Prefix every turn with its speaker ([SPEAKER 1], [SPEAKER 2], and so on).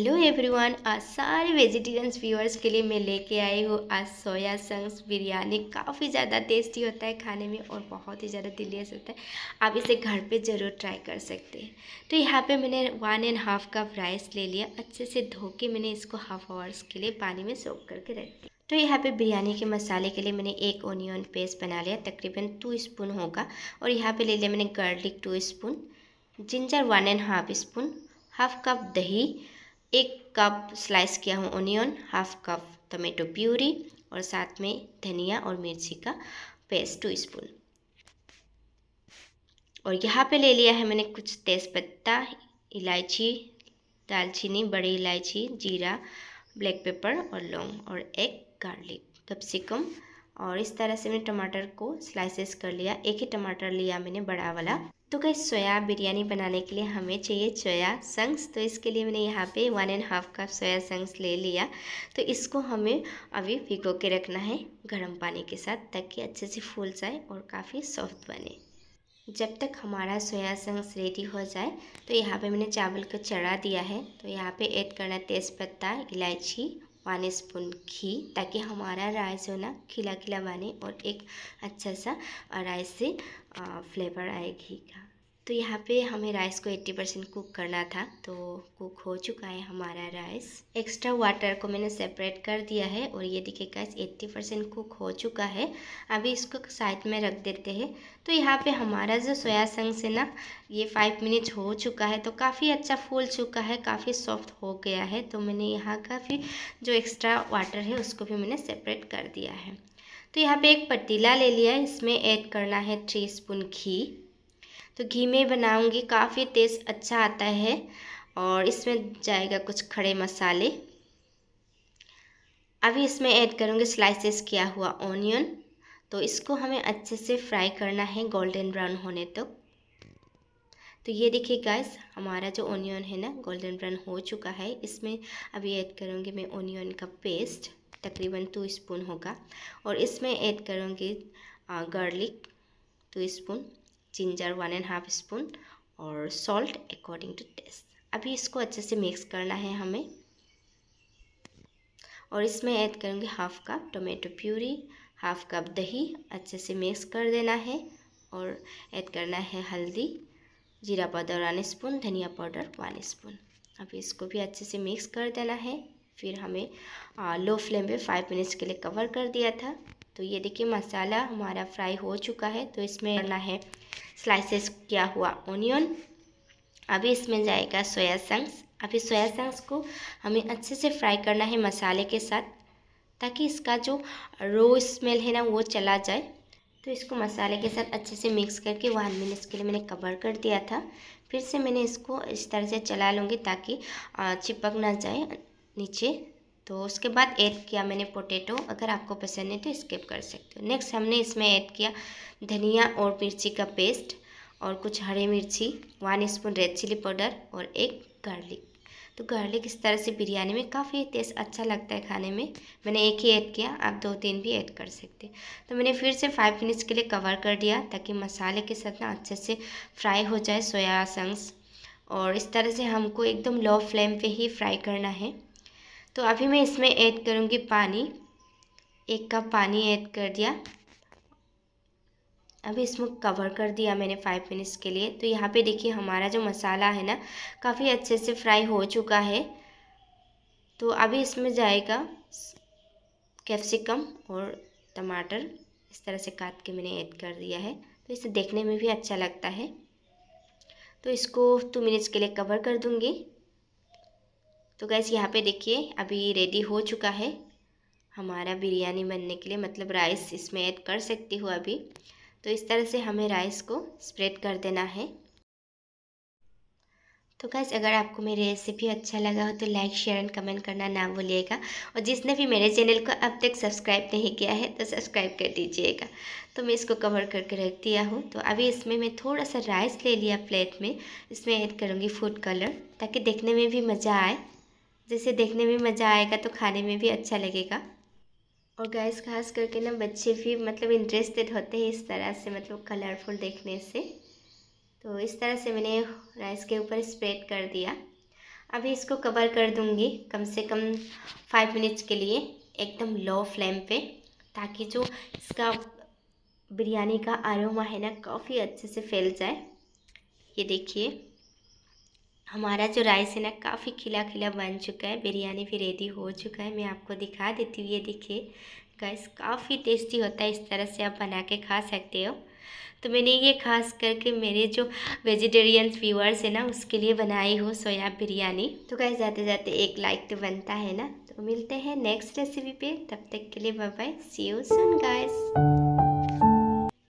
[SPEAKER 1] Hello everyone आज सारे vegetarians viewers के लिए मैं लेके आई हूँ आज सोया संग्स बिरयानी काफ़ी ज़्यादा टेस्टी होता है खाने में और बहुत ही ज़्यादा दिलियस होता है आप इसे घर पे ज़रूर ट्राई कर सकते हैं तो यहाँ पे मैंने one and half cup rice ले लिया अच्छे से धो के मैंने इसको हाफ आवर्स के लिए पानी में सोख करके रख दिया तो यहाँ पे बिरयानी के मसाले के लिए मैंने एक ओनियन पेस्ट बना लिया तकरीबन टू स्पून होगा और यहाँ पर ले लिया मैंने garlic two spoon ginger one and half spoon half cup दही एक कप स्लाइस किया हूँ onion half cup tomato puree और साथ में धनिया और मिर्ची का पेस्ट टू स्पून और यहाँ पे ले लिया है मैंने कुछ तेज़पत्ता इलायची दालचीनी बड़ी इलायची जीरा ब्लैक पेपर और लौंग और एक गार्लिक कैप्सिकम और इस तरह से मैंने टमाटर को स्लाइसेस कर लिया एक ही टमाटर लिया मैंने बड़ा वाला तो कई सोया बिरयानी बनाने के लिए हमें चाहिए सोया संग्स तो इसके लिए मैंने यहाँ पे one and half cup soya chunks ले लिया तो इसको हमें अभी भिगो के रखना है गर्म पानी के साथ ताकि अच्छे से फूल जाए और काफ़ी सॉफ्ट बने जब तक हमारा सोया संग्स रेडी हो जाए तो यहाँ पे मैंने चावल को चढ़ा दिया है तो यहाँ पे ऐड करना तेज़पत्ता इलायची वन स्पून घी ताकि हमारा राइस जो ना खिला खिला बने और एक अच्छा सा राइस से फ्लेवर आए घी का तो यहाँ पे हमें राइस को 80 परसेंट कुक करना था तो कुक हो चुका है हमारा राइस एक्स्ट्रा वाटर को मैंने सेपरेट कर दिया है और ये देखिए गाइस 80 परसेंट कुक हो चुका है अभी इसको साइड में रख देते हैं तो यहाँ पे हमारा जो सोया संग से ना ये फाइव मिनट्स हो चुका है तो काफ़ी अच्छा फूल चुका है काफ़ी सॉफ्ट हो गया है तो मैंने यहाँ का फिर जो एक्स्ट्रा वाटर है उसको भी मैंने सेपरेट कर दिया है तो यहाँ पर एक पतीला ले लिया है इसमें ऐड करना है थ्री स्पून घी तो घी में बनाऊंगी काफ़ी टेस्ट अच्छा आता है और इसमें जाएगा कुछ खड़े मसाले अभी इसमें ऐड करूँगी स्लाइसेस किया हुआ ऑनियन तो इसको हमें अच्छे से फ्राई करना है गोल्डन ब्राउन होने तक तो। तो ये देखिए गाइस हमारा जो ओनियन है ना गोल्डन ब्राउन हो चुका है इसमें अभी ऐड करूँगी मैं ओनियन का पेस्ट तकरीबन टू स्पून होगा और इसमें ऐड करूँगी garlic two spoon ginger one and half spoon और सॉल्ट अकॉर्डिंग टू टेस्ट अभी इसको अच्छे से मिक्स करना है हमें और इसमें ऐड करूँगी half cup tomato puree half cup दही अच्छे से मिक्स कर देना है और ऐड करना है हल्दी जीरा पाउडर वन स्पून धनिया पाउडर वन स्पून अभी इसको भी अच्छे से मिक्स कर देना है फिर हमें लो फ्लेम पे फाइव मिनट्स के लिए कवर कर दिया था तो ये देखिए मसाला हमारा फ्राई हो चुका है तो इसमें करना है स्लाइसेस किया हुआ ऑनियन अभी इसमें जाएगा सोया संग्स अभी सोया संग्स को हमें अच्छे से फ्राई करना है मसाले के साथ ताकि इसका जो रो स्मेल है ना वो चला जाए तो इसको मसाले के साथ अच्छे से मिक्स करके वन मिनट्स के लिए मैंने कवर कर दिया था फिर से मैंने इसको इस तरह से चला लूँगी ताकि चिपक ना जाए नीचे तो उसके बाद ऐड किया मैंने पोटैटो अगर आपको पसंद है तो स्किप कर सकते हो नेक्स्ट हमने इसमें ऐड किया धनिया और मिर्ची का पेस्ट और कुछ हरी मिर्ची one spoon red chilli powder और एक गार्लिक तो गार्लिक इस तरह से बिरयानी में काफ़ी टेस्ट अच्छा लगता है खाने में मैंने एक ही ऐड किया आप दो तीन भी ऐड कर सकते तो मैंने फिर से फाइव मिनट्स के लिए कवर कर दिया ताकि मसाले के साथ ना अच्छे से फ्राई हो जाए सोया संग्स और इस तरह से हमको एकदम लो फ्लेम पे ही फ्राई करना है तो अभी मैं इसमें ऐड करूँगी पानी एक कप पानी ऐड कर दिया अभी इसमें कवर कर दिया मैंने फाइव मिनट्स के लिए तो यहाँ पे देखिए हमारा जो मसाला है ना काफ़ी अच्छे से फ्राई हो चुका है तो अभी इसमें जाएगा कैप्सिकम और टमाटर इस तरह से काट के मैंने ऐड कर दिया है तो इसे देखने में भी अच्छा लगता है तो इसको टू मिनट्स के लिए कवर कर दूँगी तो गैस यहाँ पे देखिए अभी रेडी हो चुका है हमारा बिरयानी बनने के लिए मतलब राइस इसमें ऐड कर सकती हूँ अभी तो इस तरह से हमें राइस को स्प्रेड कर देना है तो गैस अगर आपको मेरी रेसिपी अच्छा लगा हो तो लाइक शेयर एंड कमेंट करना ना भूलिएगा और जिसने भी मेरे चैनल को अब तक सब्सक्राइब नहीं किया है तो सब्सक्राइब कर दीजिएगा तो मैं इसको कवर करके रख दिया हूँ तो अभी इसमें मैं थोड़ा सा राइस ले लिया प्लेट में इसमें ऐड करूँगी फूड कलर ताकि देखने में भी मज़ा आए जिसे देखने में मज़ा आएगा तो खाने में भी अच्छा लगेगा और गैस खास करके ना बच्चे भी मतलब इंटरेस्टेड होते हैं इस तरह से मतलब कलरफुल देखने से तो इस तरह से मैंने राइस के ऊपर स्प्रेड कर दिया अभी इसको कवर कर दूँगी कम से कम फाइव मिनट्स के लिए एकदम लो फ्लेम पे ताकि जो इसका बिरयानी का आरोमा है ना काफ़ी अच्छे से फैल जाए ये देखिए हमारा जो राइस है ना काफ़ी खिला खिला बन चुका है बिरयानी भी रेडी हो चुका है मैं आपको दिखा देती हूँ ये देखिए गैस काफ़ी टेस्टी होता है इस तरह से आप बना के खा सकते हो तो मैंने ये खास करके मेरे जो वेजिटेरियन व्यूअर्स है ना उसके लिए बनाई हो सोया बिरयानी तो गैस जाते जाते एक लाइक तो बनता है ना तो मिलते हैं नेक्स्ट रेसिपी पे तब तक के लिए bye bye see you soon guys